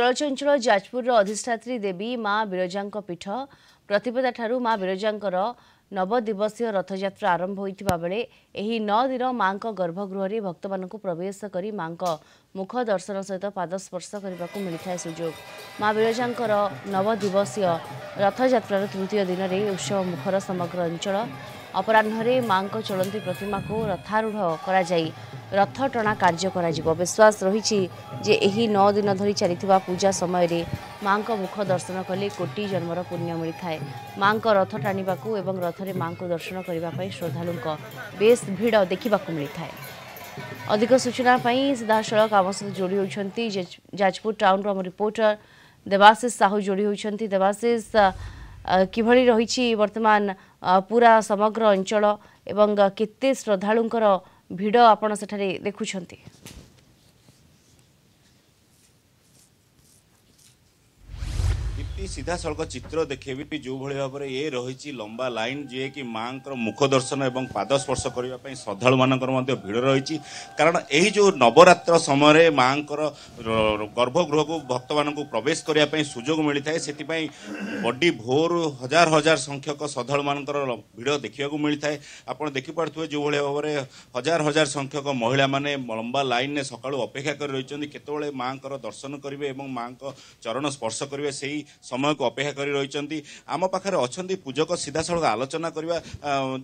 चलच अञ्चल जाजपुर र देवी माँ विरजाको पीठ प्रतिपदा ठु विरजा नवदिवसीय रथजात्रा आरम्भले नदिन गर्भगृह भक्त म प्रवेश गरि माँको मुख दर्शन सहित पाद स्पर्श पादस्पर्शि सुजोग माँ विरजा नवदिवसीय रथजात्रा तृतीय दिन र उत्सव मुखर समग्र अञ्चल ଅପରାହ୍ନରେ ମାଙ୍କ ଚଳନ୍ତି ପ୍ରତିମାକୁ ରଥାରୂଢ଼ କରାଯାଇ ରଥ ଟଣା କାର୍ଯ୍ୟ କରାଯିବ ବିଶ୍ୱାସ ରହିଛି ଯେ ଏହି ନଅ ଦିନ ଧରି ଚାଲିଥିବା ପୂଜା ସମୟରେ ମାଙ୍କ ମୁଖ ଦର୍ଶନ କଲେ କୋଟି ଜନ୍ମର ପୁଣ୍ୟ ମିଳିଥାଏ ମାଙ୍କ ରଥ ଟାଣିବାକୁ ଏବଂ ରଥରେ ମାଙ୍କୁ ଦର୍ଶନ କରିବା ପାଇଁ ଶ୍ରଦ୍ଧାଳୁଙ୍କ ବେଶ୍ ଭିଡ଼ ଦେଖିବାକୁ ମିଳିଥାଏ ଅଧିକ ସୂଚନା ପାଇଁ ସିଧାସଳଖ ଆମ ସହିତ ଯୋଡ଼ି ହେଉଛନ୍ତି ଯାଜପୁର ଟାଉନରୁ ଆମ ରିପୋର୍ଟର ଦେବାଶିଷ ସାହୁ ଯୋଡ଼ି ହେଉଛନ୍ତି ଦେବାଶିଷ କିଭଳି ରହିଛି ବର୍ତ୍ତମାନ ପୁରା ସମଗ୍ର ଅଞ୍ଚଳ ଏବଂ କେତେ ଶ୍ରଦ୍ଧାଳୁଙ୍କର ଭିଡ଼ ଆପଣ ସେଠାରେ ଦେଖୁଛନ୍ତି କି ସିଧାସଳଖ ଚିତ୍ର ଦେଖେଇବି ଯେଉଁଭଳି ଭାବରେ ଏ ରହିଛି ଲମ୍ବା ଲାଇନ୍ ଯିଏକି ମାଙ୍କର ମୁଖ ଦର୍ଶନ ଏବଂ ପାଦ ସ୍ପର୍ଶ କରିବା ପାଇଁ ଶ୍ରଦ୍ଧାଳୁମାନଙ୍କର ମଧ୍ୟ ଭିଡ଼ ରହିଛି କାରଣ ଏହି ଯେଉଁ ନବରାତ୍ର ସମୟରେ ମାଙ୍କର ଗର୍ଭଗୃହକୁ ଭକ୍ତମାନଙ୍କୁ ପ୍ରବେଶ କରିବା ପାଇଁ ସୁଯୋଗ ମିଳିଥାଏ ସେଥିପାଇଁ ବଡି ଭୋରୁ ହଜାର ହଜାର ସଂଖ୍ୟକ ଶ୍ରଦ୍ଧାଳୁମାନଙ୍କର ଭିଡ଼ ଦେଖିବାକୁ ମିଳିଥାଏ ଆପଣ ଦେଖିପାରୁଥିବେ ଯେଉଁଭଳି ଭାବରେ ହଜାର ହଜାର ସଂଖ୍ୟକ ମହିଳାମାନେ ଲମ୍ବା ଲାଇନ୍ରେ ସକାଳୁ ଅପେକ୍ଷା କରି ରହିଛନ୍ତି କେତେବେଳେ ମାଙ୍କର ଦର୍ଶନ କରିବେ ଏବଂ ମାଙ୍କ ଚରଣ ସ୍ପର୍ଶ କରିବେ ସେହି ସମୟକୁ ଅପେକ୍ଷା କରି ରହିଛନ୍ତି ଆମ ପାଖରେ ଅଛନ୍ତି ପୂଜକ ସିଧାସଳଖ ଆଲୋଚନା କରିବା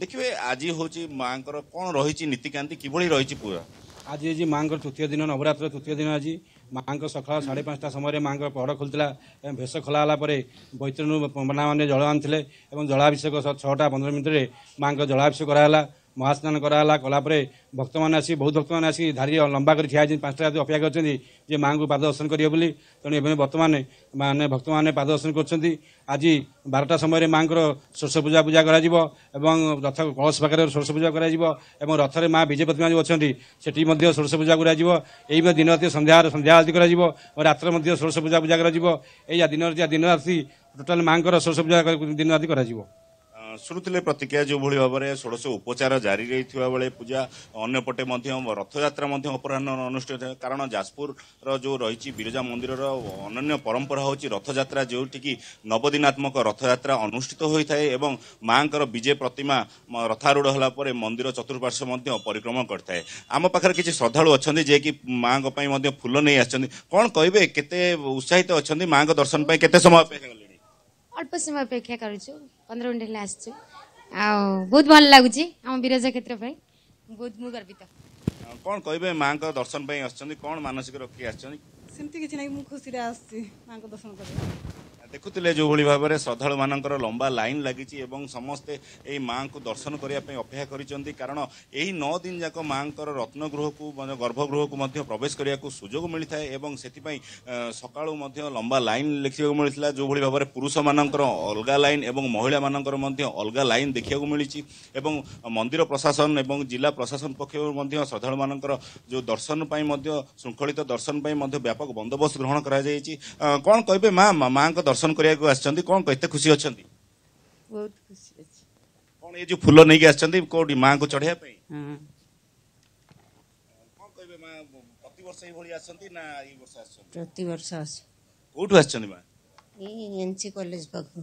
ଦେଖିବେ ଆଜି ହେଉଛି ମାଆଙ୍କର କ'ଣ ରହିଛି ନୀତିକାନ୍ତି କିଭଳି ରହିଛି ପୁରା ଆଜି ଆଜି ମାଆଙ୍କର ତୃତୀୟ ଦିନ ନବରାତ୍ର ତୃତୀୟ ଦିନ ଆଜି ମାଆଙ୍କ ସକାଳ ସାଢ଼େ ପାଞ୍ଚଟା ସମୟରେ ମାଆଙ୍କର ପହଡ଼ ଖୋଲିଥିଲା ଭେଷ ଖୋଲା ହେଲା ପରେ ବୈତରଣ ପଣ୍ଡାମାନେ ଜଳ ଆଣିଥିଲେ ଏବଂ ଜଳାଭିଷେକ ଛଅଟା ପନ୍ଦର ମିନିଟ୍ରେ ମାଆଙ୍କ ଜଳାଭିଷେକ କରାହେଲା ମହାସ୍ନାନ କରାହେଲା କଲାପରେ ଭକ୍ତମାନେ ଆସି ବହୁତ ଭକ୍ତମାନେ ଆସି ଧାଡ଼ି ଲମ୍ବା କରି ଠିଆ ହେଇଛନ୍ତି ପାଞ୍ଚଟା ରାତି ଅପେକ୍ଷା କରିଛନ୍ତି ଯେ ମାଆଙ୍କୁ ପାଦ ଦର୍ଶନ କରିବେ ବୋଲି ତେଣୁ ଏବେ ବର୍ତ୍ତମାନ ମାନେ ଭକ୍ତମାନେ ପାଦ ଦର୍ଶନ କରୁଛନ୍ତି ଆଜି ବାରଟା ସମୟରେ ମାଆଙ୍କର ସୋରଷ ପୂଜା ପୂଜା କରାଯିବ ଏବଂ ରଥ କଳସ ପାଖରେ ସୋରଷ ପୂଜା କରାଯିବ ଏବଂ ରଥରେ ମା' ବିଜେ ପ୍ରତିମା ଯେଉଁ ଅଛନ୍ତି ସେଠି ମଧ୍ୟ ସୋରଷ ପୂଜା କରାଯିବ ଏଇ ଦିନ ରାତି ସନ୍ଧ୍ୟା ସନ୍ଧ୍ୟା ଆଳତି କରାଯିବ ଓ ରାତିରେ ମଧ୍ୟ ସୋରଷ ପୂଜା ପୂଜା କରାଯିବ ଏଇ ଦିନ ରାତି ଦିନ ରାତି ଟୋଟାଲ ମାଆଙ୍କର ସୋରଷ ପୂଜା ଦିନ ରାତି କରାଯିବ ଶୁଣୁଥିଲେ ପ୍ରତିକ୍ରିୟା ଯେଉଁଭଳି ଭାବରେ ଷୋଡ଼ଶ ଉପଚାର ଜାରି ରହିଥିବା ବେଳେ ପୂଜା ଅନ୍ୟପଟେ ମଧ୍ୟ ରଥଯାତ୍ରା ମଧ୍ୟ ଅପରାହ୍ନ ଅନୁଷ୍ଠିତ କାରଣ ଯାଜପୁରର ଯେଉଁ ରହିଛି ବିରଜା ମନ୍ଦିରର ଅନନ୍ୟ ପରମ୍ପରା ହେଉଛି ରଥଯାତ୍ରା ଯେଉଁଠିକି ନବଦିନାତ୍ମକ ରଥଯାତ୍ରା ଅନୁଷ୍ଠିତ ହୋଇଥାଏ ଏବଂ ମାଆଙ୍କର ବିଜେ ପ୍ରତିମା ରଥାରୂଢ଼ ହେଲା ପରେ ମନ୍ଦିର ଚତୁଃପାର୍ଶ୍ୱ ମଧ୍ୟ ପରିକ୍ରମା କରିଥାଏ ଆମ ପାଖରେ କିଛି ଶ୍ରଦ୍ଧାଳୁ ଅଛନ୍ତି ଯିଏକି ମାଆଙ୍କ ପାଇଁ ମଧ୍ୟ ଫୁଲ ନେଇ ଆସିଛନ୍ତି କ'ଣ କହିବେ କେତେ ଉତ୍ସାହିତ ଅଛନ୍ତି ମାଙ୍କ ଦର୍ଶନ ପାଇଁ କେତେ ସମୟ ଅପେକ୍ଷା अलि समय अपेक्षा गर्छु पन्ध्र मिनट आसु आउँ बहुत भन्नु लागजा क्षेत्र पनि बहुत मर्वित कि मार्शन पनि आउँ मानसिक रोग के आउँछ म खुसी आँको दर्शन ଦେଖୁଥିଲେ ଯେଉଁଭଳି ଭାବରେ ଶ୍ରଦ୍ଧାଳୁମାନଙ୍କର ଲମ୍ବା ଲାଇନ୍ ଲାଗିଛି ଏବଂ ସମସ୍ତେ ଏହି ମାଆଙ୍କୁ ଦର୍ଶନ କରିବା ପାଇଁ ଅପେକ୍ଷା କରିଛନ୍ତି କାରଣ ଏହି ନଅ ଦିନ ଯାକ ମାଆଙ୍କର ରତ୍ନଗୃହକୁ ମଧ୍ୟ ଗର୍ଭଗୃହକୁ ମଧ୍ୟ ପ୍ରବେଶ କରିବାକୁ ସୁଯୋଗ ମିଳିଥାଏ ଏବଂ ସେଥିପାଇଁ ସକାଳୁ ମଧ୍ୟ ଲମ୍ବା ଲାଇନ୍ ଲେଖିବାକୁ ମିଳିଥିଲା ଯେଉଁଭଳି ଭାବରେ ପୁରୁଷମାନଙ୍କର ଅଲଗା ଲାଇନ୍ ଏବଂ ମହିଳାମାନଙ୍କର ମଧ୍ୟ ଅଲଗା ଲାଇନ୍ ଦେଖିବାକୁ ମିଳିଛି ଏବଂ ମନ୍ଦିର ପ୍ରଶାସନ ଏବଂ ଜିଲ୍ଲା ପ୍ରଶାସନ ପକ୍ଷରୁ ମଧ୍ୟ ଶ୍ରଦ୍ଧାଳୁମାନଙ୍କର ଯେଉଁ ଦର୍ଶନ ପାଇଁ ମଧ୍ୟ ଶୃଙ୍ଖଳିତ ଦର୍ଶନ ପାଇଁ ମଧ୍ୟ ବ୍ୟାପକ ବନ୍ଦୋବସ୍ତ ଗ୍ରହଣ କରାଯାଇଛି କ'ଣ କହିବେ ମା ମାଆଙ୍କ ଦର୍ଶନ ଦର୍ଶନ କରିବାକୁ ଆସିଛନ୍ତି କ'ଣ ଏତେ ଖୁସି ଅଛନ୍ତି କ'ଣ ଏ ଯୋଉ ଫୁଲ ନେଇକି ଆସିଛନ୍ତି କୋଉଠି ମାଙ୍କୁ ଚଢେଇବା ପାଇଁ କ'ଣ କହିବେ ମା ପ୍ରତିବର୍ଷ ଏଇଭଳି ଆସନ୍ତି ନା ଏଇ ବର୍ଷ ଆସିଛନ୍ତି ପ୍ରତିବର୍ଷ ଆସୁ କୋଉଠୁ ଆସିଛନ୍ତି ମା ଏଇ ଏନ୍ସି କଲେଜ ପାଖରୁ